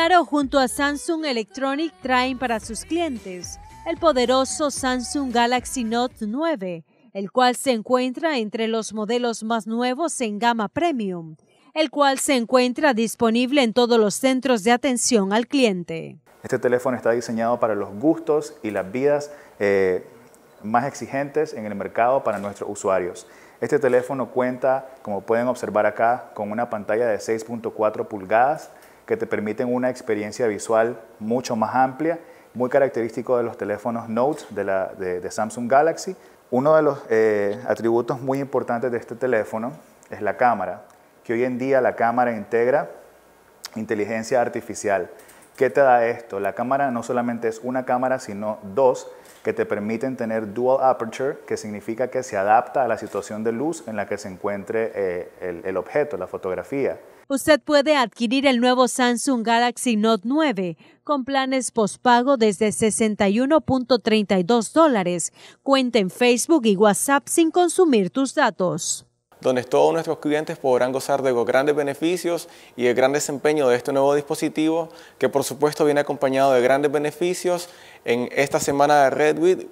Claro junto a Samsung Electronic traen para sus clientes el poderoso Samsung Galaxy Note 9, el cual se encuentra entre los modelos más nuevos en gama premium, el cual se encuentra disponible en todos los centros de atención al cliente. Este teléfono está diseñado para los gustos y las vidas eh, más exigentes en el mercado para nuestros usuarios. Este teléfono cuenta, como pueden observar acá, con una pantalla de 6.4 pulgadas, que te permiten una experiencia visual mucho más amplia, muy característico de los teléfonos Note de, Samsung Galaxy. Uno de los eh, atributos muy importantes de este teléfono es la cámara, que hoy en día la cámara integra inteligencia artificial. ¿Qué te da esto? La cámara no solamente es una cámara, sino dos que te permiten tener dual aperture, que significa que se adapta a la situación de luz en la que se encuentre eh, el, objeto, la fotografía. Usted puede adquirir el nuevo Samsung Galaxy Note 9 con planes pospago desde 61.32 dólares. Cuenta en Facebook y WhatsApp sin consumir tus datos donde todos nuestros clientes podrán gozar de los grandes beneficios y el gran desempeño de este nuevo dispositivo, que por supuesto viene acompañado de grandes beneficios en esta semana de Redwood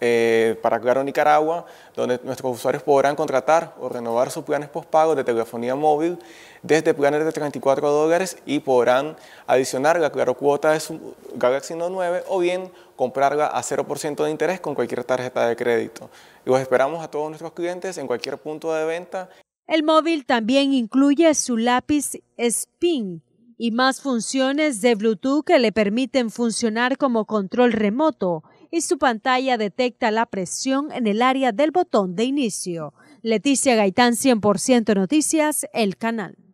eh, para Claro Nicaragua, donde nuestros usuarios podrán contratar o renovar sus planes postpago de telefonía móvil desde planes de 34 dólares y podrán adicionar la Claro Cuota de su Galaxy Note 9 o bien comprarla a 0% de interés con cualquier tarjeta de crédito. Y Los esperamos a todos nuestros clientes en cualquier punto de venta. El móvil también incluye su lápiz SPIN y más funciones de Bluetooth que le permiten funcionar como control remoto y su pantalla detecta la presión en el área del botón de inicio. Leticia Gaitán, 100% Noticias, el canal.